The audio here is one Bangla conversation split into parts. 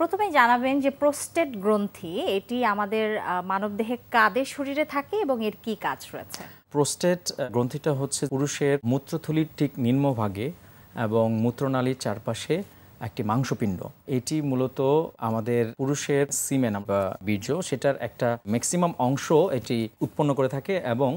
প্রথমে জানাবেন যে প্রোস্টেট গ্রন্থি এটি আমাদের মানবদেহে কাদের শরীরে থাকে এবং এর কি কাজ রয়েছে প্রোস্টেট গ্রন্থিটা হচ্ছে পুরুষের মূত্রথলির ঠিক নিম্নভাগে এবং মূত্রনালীর চারপাশে একটি মাংসপিণ্ড এটি মূলত আমাদের পুরুষের সিমেন বা বীর্য সেটার একটা ম্যাক্সিমাম অংশ এটি উৎপন্ন করে থাকে এবং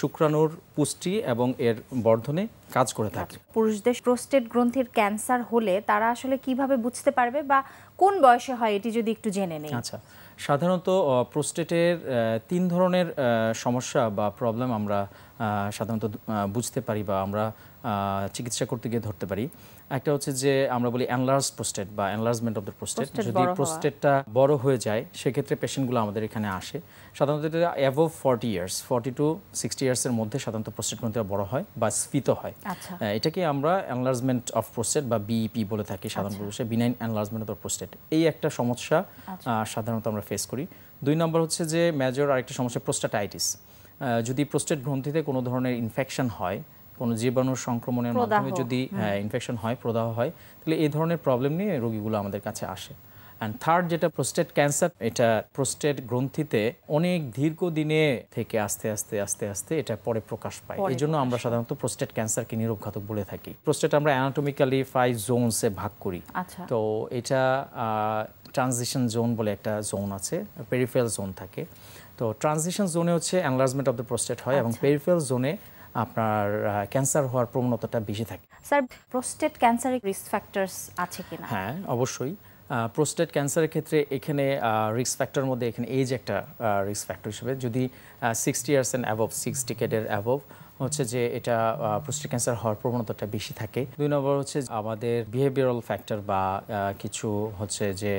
শুক্রাণুর পুষ্টি এবং এর বর্ধনে কাজ করে থাকে পুরুষদের প্রোস্টেট গ্রন্থের ক্যান্সার হলে তারা আসলে কিভাবে বুঝতে পারবে বা কোন বয়সে হয় এটি যদি একটু জেনে নেই আচ্ছা সাধারণত প্রোস্টেটের তিন ধরনের সমস্যা বা প্রবলেম আমরা সাধারণত বুঝতে পারি বা আমরা চিকিৎসা করতে গিয়ে ধরতে পারি একটা হচ্ছে যে আমরা বলি অ্যানলার্জ প্রোস্টেট বা অ্যানলার্জমেন্ট অফ দ্য প্রোস্টেট যদি প্রোস্টেটটা বড় হয়ে যায় সেক্ষেত্রে পেশেন্টগুলো আমাদের এখানে আসে সাধারণত এটা above forty years forty to sixty ইয়ার্সের মধ্যে সাধারণত প্রোস্টেট মধ্যে বড় হয় বা স্ফীত হয় আচ্ছা। এটাকে আমরা অ্যানলার্জমেন্ট অফ প্রোস্টেট বা বিইপি e বলে থাকি সাধারণ পুরুষে benign enlargement of the prostate এই একটা সমস্যা আচ্ছা। সাধারণত আমরা ফেস করি দুই নম্বর হচ্ছে যে মেজর আরেকটা সমস্যা প্রোস্টাটাইটিস যদি প্রোস্টেট গ্রন্থিতে কোনো ধরনের ইনফেকশন হয় কোনো জীবাণুর সংক্রমণের মাধ্যমে যদি ইনফেকশন হ্যাঁ, হয় প্রদাহ হয় তাহলে এই ধরনের প্রবলেম নিয়ে রোগীগুলো আমাদের কাছে আসে অ্যান্ড থার্ড যেটা প্রোস্টেট ক্যান্সার এটা প্রোস্টেট গ্রন্থিতে অনেক দীর্ঘদিনে থেকে আস্তে আস্তে আস্তে আস্তে এটা পরে প্রকাশ পায় এই জন্য আমরা সাধারণত প্রোস্টেট ক্যান্সারকে নিরবঘাতক বলে থাকি প্রোস্টেট আমরা অ্যানাটমিক্যালি ফাইভ জোনসে ভাগ করি আচ্ছা। তো এটা ট্রানজিশন জোন বলে একটা জোন আছে পেরিফেল জোন থাকে তো ট্রানজিশন জোনে হচ্ছে অ্যানলার্জমেন্ট অফ দ্য প্রোস্টেট হয় এবং পেরিফেল আচ্ছা। জোনে আপনার ক্যান্সার হওয়ার প্রবণতাটা বেশি থাকে স্যার প্রোস্টেট ক্যান্সারের রিস্ক ফ্যাক্টরস আছে কিনা হ্যাঁ অবশ্যই প্রোস্টেট ক্যান্সারের ক্ষেত্রে এখানে রিস্ক ফ্যাক্টর মধ্যে এখানে এজ একটা রিস্ক ফ্যাক্টর হিসেবে যদি sixty years and above six ডিকেডের অ্যাভভ হচ্ছে যে এটা প্রোস্টেট ক্যান্সার হওয়ার প্রবণতাটা বেশি থাকে দুই নম্বর হচ্ছে আমাদের বিহেভিয়ারাল ফ্যাক্টর বা কিছু হচ্ছে যে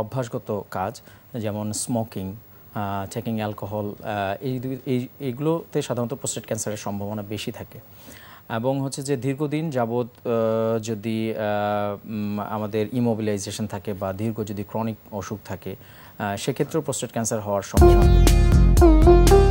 অভ্যাসগত কাজ যেমন স্মোকিং টেকিং অ্যালকোহল এই এই এইগুলোতে সাধারণত প্রোস্টেট ক্যান্সারের সম্ভাবনা বেশি থাকে এবং হচ্ছে যে দীর্ঘদিন যাবৎ যদি আমাদের ইমোবিলাইজেশন থাকে বা দীর্ঘ যদি ক্রনিক অসুখ থাকে সেক্ষেত্রেও প্রোস্টেট ক্যান্সার হওয়ার সম্ভাবনা